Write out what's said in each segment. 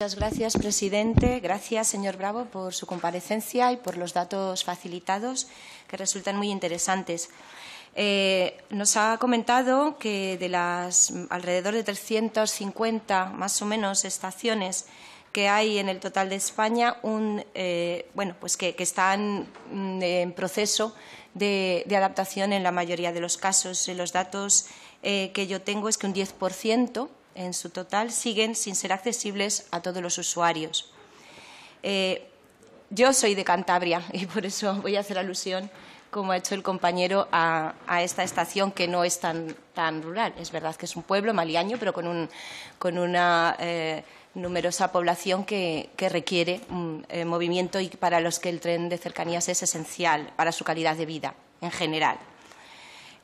Muchas gracias, presidente. Gracias, señor Bravo, por su comparecencia y por los datos facilitados, que resultan muy interesantes. Eh, nos ha comentado que de las alrededor de 350, más o menos, estaciones que hay en el total de España, un, eh, bueno, pues que, están mm, en proceso de, adaptación en la mayoría de los casos. Eh, los datos que yo tengo es que un 10% en su total siguen sin ser accesibles a todos los usuarios. Eh, yo soy de Cantabria y por eso voy a hacer alusión, como ha hecho el compañero, a, esta estación que no es tan, rural. Es verdad que es un pueblo maliaño, pero con, una eh, numerosa población que, requiere mm, eh, movimiento y para los que el tren de cercanías es esencial para su calidad de vida en general.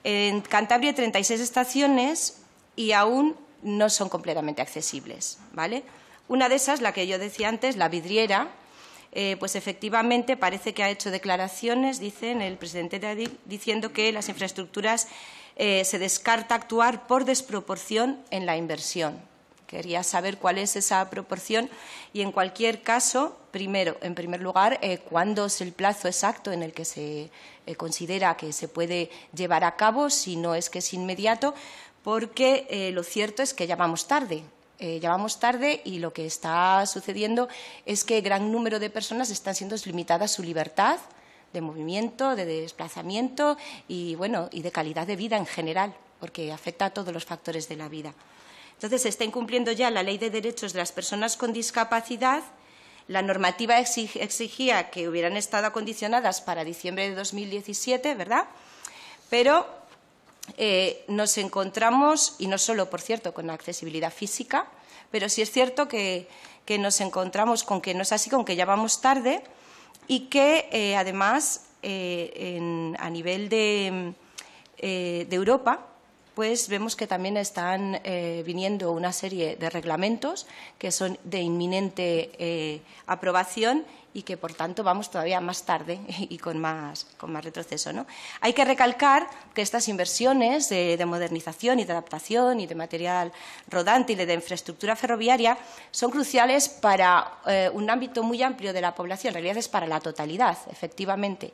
En Cantabria hay 36 estaciones y aún no son completamente accesibles, ¿vale? Una de esas, la que yo decía antes, la vidriera, eh, pues efectivamente parece que ha hecho declaraciones, dice el presidente de diciendo que las infraestructuras eh, se descarta actuar por desproporción en la inversión. Quería saber cuál es esa proporción y, en cualquier caso, primero, en primer lugar, eh, cuándo es el plazo exacto en el que se eh, considera que se puede llevar a cabo, si no es que es inmediato, porque eh, lo cierto es que ya vamos tarde. tarde y lo que está sucediendo es que gran número de personas están siendo limitadas su libertad de movimiento, de desplazamiento y, bueno, y de calidad de vida en general, porque afecta a todos los factores de la vida. Entonces, se está incumpliendo ya la Ley de Derechos de las Personas con Discapacidad. La normativa exigía que hubieran estado acondicionadas para diciembre de 2017, ¿verdad? Pero eh, nos encontramos, y no solo, por cierto, con la accesibilidad física, pero sí es cierto que, nos encontramos con que no es así, con que ya vamos tarde y que, eh, además, eh, a nivel de Europa, pues vemos que también están eh, viniendo una serie de reglamentos que son de inminente eh, aprobación y que, por tanto, vamos todavía más tarde y con más, con más retroceso. Hay que recalcar que estas inversiones de, modernización y de adaptación y de material rodante y de, infraestructura ferroviaria son cruciales para eh, un ámbito muy amplio de la población. En realidad es para la totalidad, efectivamente.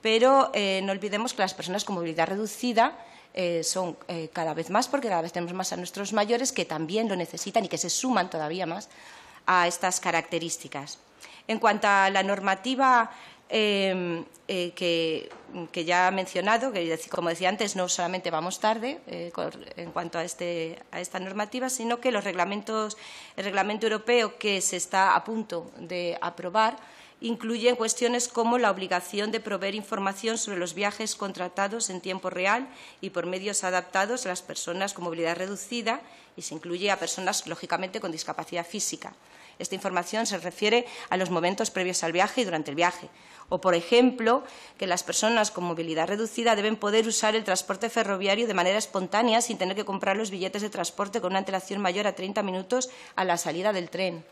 Pero no olvidemos que las personas con movilidad reducida eh, son eh, cada vez más porque cada vez tenemos más a nuestros mayores que también lo necesitan y que se suman todavía más a estas características. En cuanto a la normativa em, eh, que, ya ha mencionado, como decía antes, no solamente vamos tarde en cuanto a, este, a esta normativa, sino que los reglamentos, el reglamento europeo que se está a punto de aprobar incluye cuestiones como la obligación de proveer información sobre los viajes contratados en tiempo real y por medios adaptados a las personas con movilidad reducida y se incluye a personas, lógicamente, con discapacidad física. Esta información se refiere a los momentos previos al viaje y durante el viaje. O, por ejemplo, que las personas con movilidad reducida deben poder usar el transporte ferroviario de manera espontánea sin tener que comprar los billetes de transporte con una antelación mayor a 30 minutos a la salida del tren.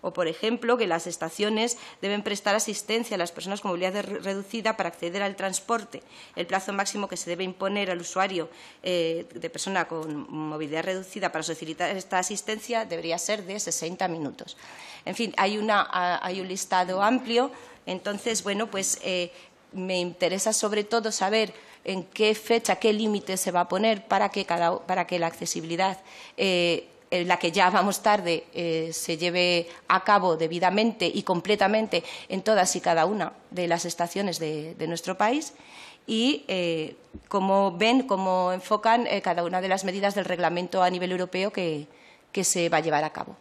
O, por ejemplo, que las estaciones deben prestar asistencia a las personas con movilidad reducida para acceder al transporte. El plazo máximo que se debe imponer al usuario eh, de persona con movilidad reducida para solicitar esta asistencia debería ser de 60 minutos. En fin, hay, una, hay un listado amplio. Entonces, bueno, pues eh, me interesa sobre todo saber en qué fecha, qué límite se va a poner para que, la accesibilidad. Eh, la que ya vamos tarde eh, se lleve a cabo debidamente y completamente en todas y cada una de las estaciones de, nuestro país y eh, cómo ven, cómo enfocan eh, cada una de las medidas del reglamento a nivel europeo que se va a llevar a cabo.